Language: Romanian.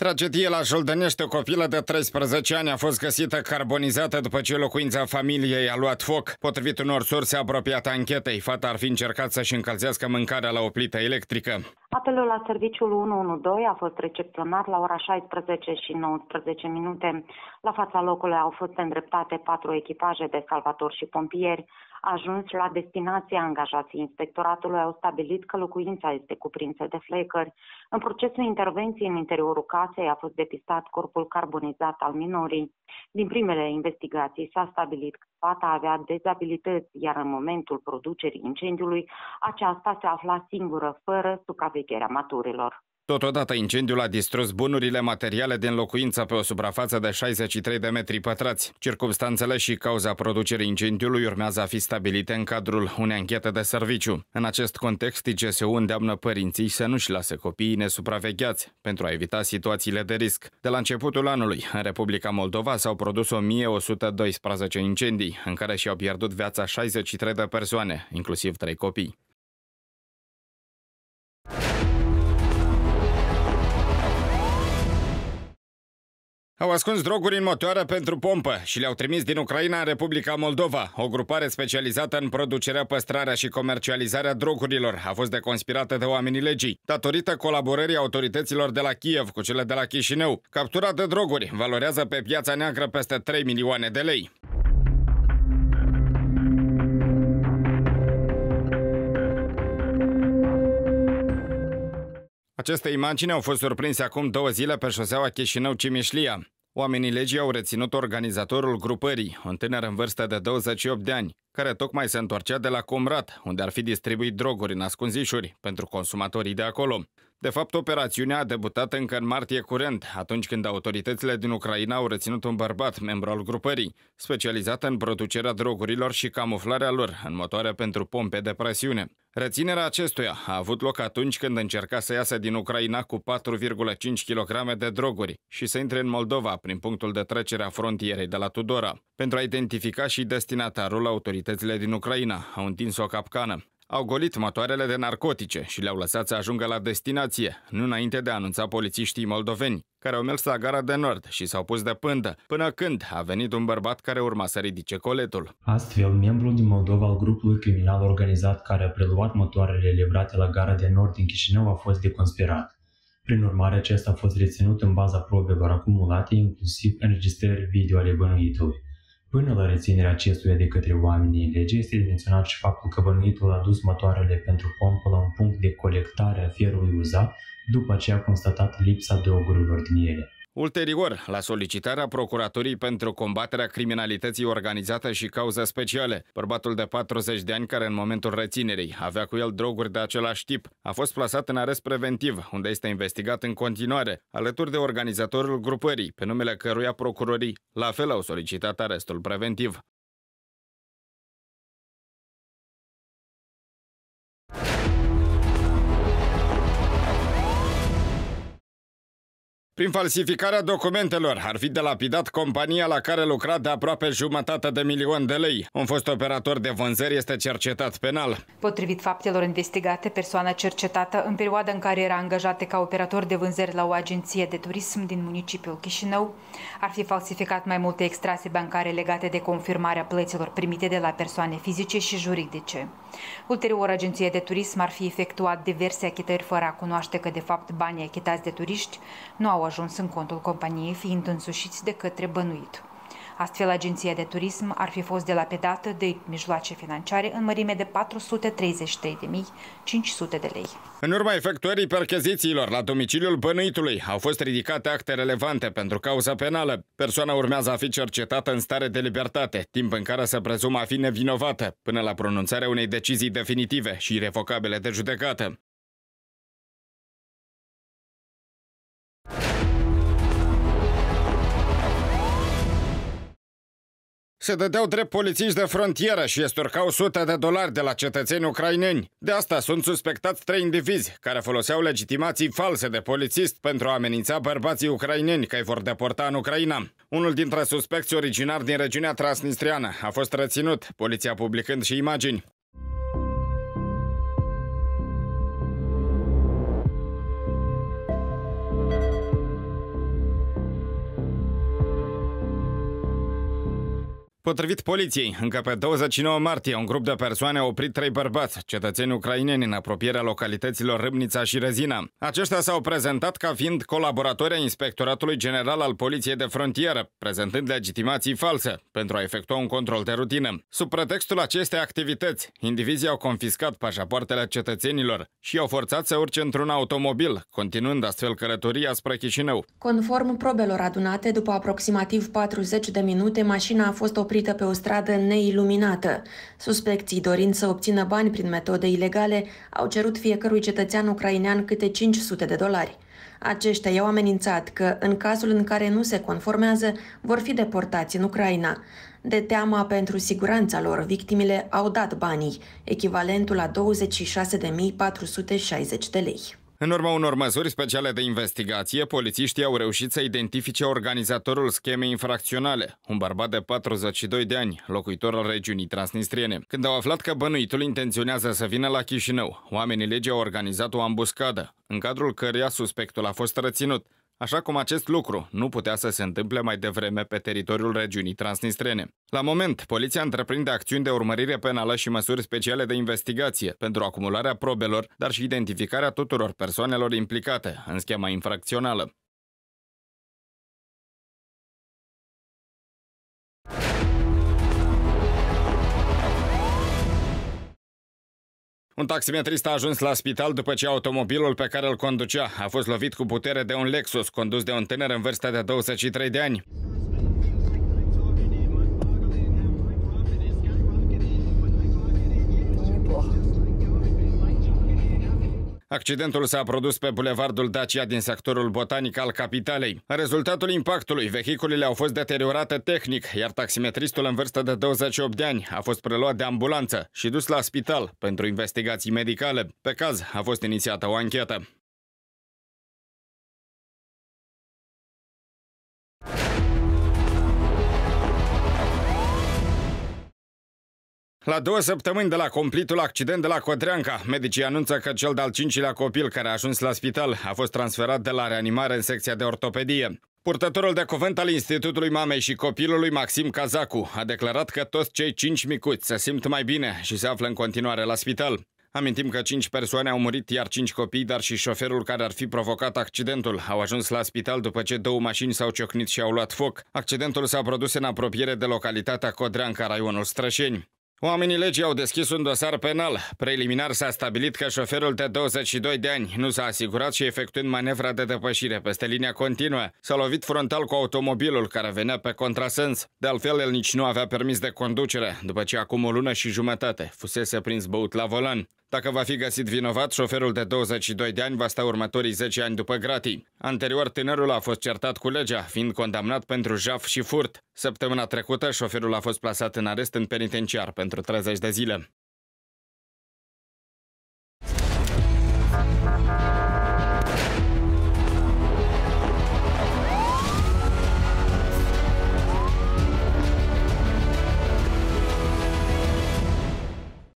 Tragedie la Joldănești, o copilă de 13 ani a fost găsită carbonizată după ce locuința familiei a luat foc. Potrivit unor surse apropiate anchetei, fata ar fi încercat să-și încălzească mâncarea la o plită electrică. Apelul la serviciul 112 a fost recepționat la ora 16 și 19 minute. La fața locului au fost îndreptate patru echipaje de salvatori și pompieri. Ajuns la destinație, angajații inspectoratului au stabilit că locuința este cuprinsă de flecări. În procesul intervenției în interiorul casei a fost depistat corpul carbonizat al minorii. Din primele investigații s-a stabilit că fata avea dezabilități, iar în momentul producerii incendiului aceasta se afla singură, fără supraveghere supravegherea maturilor. Totodată, incendiul a distrus bunurile materiale din locuință pe o suprafață de 63 de metri pătrați. Circumstanțele și cauza producerii incendiului urmează a fi stabilite în cadrul unei anchete de serviciu. În acest context, ICSU îndeamnă părinții să nu-și lase copiii nesupravegheați pentru a evita situațiile de risc. De la începutul anului, în Republica Moldova s-au produs 1112 incendii, în care și-au pierdut viața 63 de persoane, inclusiv 3 copii. Au ascuns droguri în motoare pentru pompă și le-au trimis din Ucraina în Republica Moldova. O grupare specializată în producerea, păstrarea și comercializarea drogurilor a fost deconspirată de oamenii legii, datorită colaborării autorităților de la Kiev cu cele de la Chișinău. Captura de droguri valorează pe piața neagră peste 3 milioane de lei. Aceste imagini au fost surprinse acum două zile pe șoseaua Chișinău-Cimișlia. Oamenii legii au reținut organizatorul grupării, un tânăr în vârstă de 28 de ani care tocmai se întorcea de la Comrat, unde ar fi distribuit droguri în ascunzișuri pentru consumatorii de acolo. De fapt, operațiunea a debutat încă în martie curent, atunci când autoritățile din Ucraina au reținut un bărbat, membru al grupării, specializat în producerea drogurilor și camuflarea lor în motoare pentru pompe de presiune. Reținerea acestuia a avut loc atunci când încerca să iasă din Ucraina cu 4,5 kg de droguri și să intre în Moldova prin punctul de trecere a frontierei de la Tudora. Pentru a identifica și destinatarul, autorităților Autoritățile din Ucraina au întins o capcană. Au golit motoarele de narcotice și le-au lăsat să ajungă la destinație, nu înainte de a anunța polițiștii moldoveni, care au mers la gara de nord și s-au pus de pândă, până când a venit un bărbat care urma să ridice coletul. Astfel, membrul din Moldova al grupului criminal organizat care a preluat motoarele livrate la gara de nord din Chișinău a fost deconspirat. Prin urmare, acesta a fost reținut în baza probelor acumulate, inclusiv înregistrări video ale bănuitului. Până la reținerea acestuia de către oamenii lege este menționat și faptul că bănuitul a dus motoarele pentru pompă la un punct de colectare a fierului uzat, după ce a constatat lipsa de drogurilor din ele. Ulterior, la solicitarea Procuratorii pentru combaterea criminalității organizate și cauze speciale, bărbatul de 40 de ani care în momentul reținerii avea cu el droguri de același tip, a fost plasat în arest preventiv, unde este investigat în continuare, alături de organizatorul grupării, pe numele căruia procurorii la fel au solicitat arestul preventiv. Prin falsificarea documentelor ar fi delapidat compania la care lucra de aproape jumătate de milion de lei. Un fost operator de vânzări este cercetat penal. Potrivit faptelor investigate, persoana cercetată în perioada în care era angajată ca operator de vânzări la o agenție de turism din municipiul Chișinău ar fi falsificat mai multe extrase bancare legate de confirmarea plăților primite de la persoane fizice și juridice. Ulterior, agenția de turism ar fi efectuat diverse achitări fără a cunoaște că, de fapt, banii achitați de turiști nu au ajuns în contul companiei fiind însușiți de către bănuit. Astfel, agenția de turism ar fi fost de la pedată de mijloace financiare în mărime de 433.500 de lei. În urma efectuării perchezițiilor la domiciliul bănuitului au fost ridicate acte relevante pentru cauza penală. Persoana urmează a fi cercetată în stare de libertate, timp în care se prezumă a fi nevinovată, până la pronunțarea unei decizii definitive și irrevocabile de judecată. Se dădeau drept polițiști de frontieră și esturcau sute de dolari de la cetățeni ucraineni. De asta sunt suspectați trei indivizi care foloseau legitimații false de polițist pentru a amenința bărbații ucraineni că îi vor deporta în Ucraina. Unul dintre suspecți originari din regiunea transnistriană a fost reținut, poliția publicând și imagini. Potrivit poliției, încă pe 29 martie, un grup de persoane a oprit trei bărbați, cetățeni ucraineni în apropierea localităților Râmnița și Rezina. Aceștia s-au prezentat ca fiind colaboratori ai Inspectoratului General al Poliției de Frontieră, prezentând legitimații false pentru a efectua un control de rutină. Sub pretextul acestei activități, indivizii au confiscat pașapoartele cetățenilor și au forțat să urce într-un automobil, continuând astfel călătoria spre Chișinău. Conform probelor adunate, după aproximativ 40 de minute, mașina a fost oprită oprită pe o stradă neiluminată. Suspecții, dorind să obțină bani prin metode ilegale, au cerut fiecărui cetățean ucrainean câte 500 de dolari. Aceștia i-au amenințat că, în cazul în care nu se conformează, vor fi deportați în Ucraina. De teama pentru siguranța lor, victimele au dat banii, echivalentul la 26.460 de lei. În urma unor măsuri speciale de investigație, polițiștii au reușit să identifice organizatorul schemei infracționale, un bărbat de 42 de ani, locuitor al regiunii transnistriene. Când au aflat că bănuitul intenționează să vină la Chișinău, oamenii legii au organizat o ambuscadă, în cadrul căreia suspectul a fost răținut așa cum acest lucru nu putea să se întâmple mai devreme pe teritoriul regiunii transnistrene. La moment, poliția întreprinde acțiuni de urmărire penală și măsuri speciale de investigație pentru acumularea probelor, dar și identificarea tuturor persoanelor implicate în schema infracțională. Un taximetrist a ajuns la spital după ce automobilul pe care îl conducea a fost lovit cu putere de un Lexus condus de un tânăr în vârstă de 23 de ani. Accidentul s-a produs pe bulevardul Dacia din sectorul botanic al capitalei. Rezultatul impactului, vehiculele au fost deteriorate tehnic, iar taximetristul în vârstă de 28 de ani a fost preluat de ambulanță și dus la spital pentru investigații medicale. Pe caz a fost inițiată o anchetă. La două săptămâni de la completul accident de la Cotreanca, medicii anunță că cel de-al cincilea copil care a ajuns la spital a fost transferat de la reanimare în secția de ortopedie. Purtătorul de cuvânt al Institutului Mamei și Copilului, Maxim Cazacu, a declarat că toți cei cinci micuți se simt mai bine și se află în continuare la spital. Amintim că cinci persoane au murit, iar cinci copii, dar și șoferul care ar fi provocat accidentul, au ajuns la spital după ce două mașini s-au ciocnit și au luat foc. Accidentul s-a produs în apropiere de localitatea Codreanca, raionul Strășeni. Oamenii legii au deschis un dosar penal. Preliminar s-a stabilit că șoferul de 22 de ani nu s-a asigurat și efectuând manevra de depășire peste linia continuă, s-a lovit frontal cu automobilul care venea pe contrasens. De altfel, el nici nu avea permis de conducere, după ce acum o lună și jumătate fusese prins băut la volan. Dacă va fi găsit vinovat, șoferul de 22 de ani va sta următorii 10 ani după gratii. Anterior, tânărul a fost certat cu legea, fiind condamnat pentru jaf și furt. Săptămâna trecută, șoferul a fost plasat în arest în penitenciar pentru 30 de zile.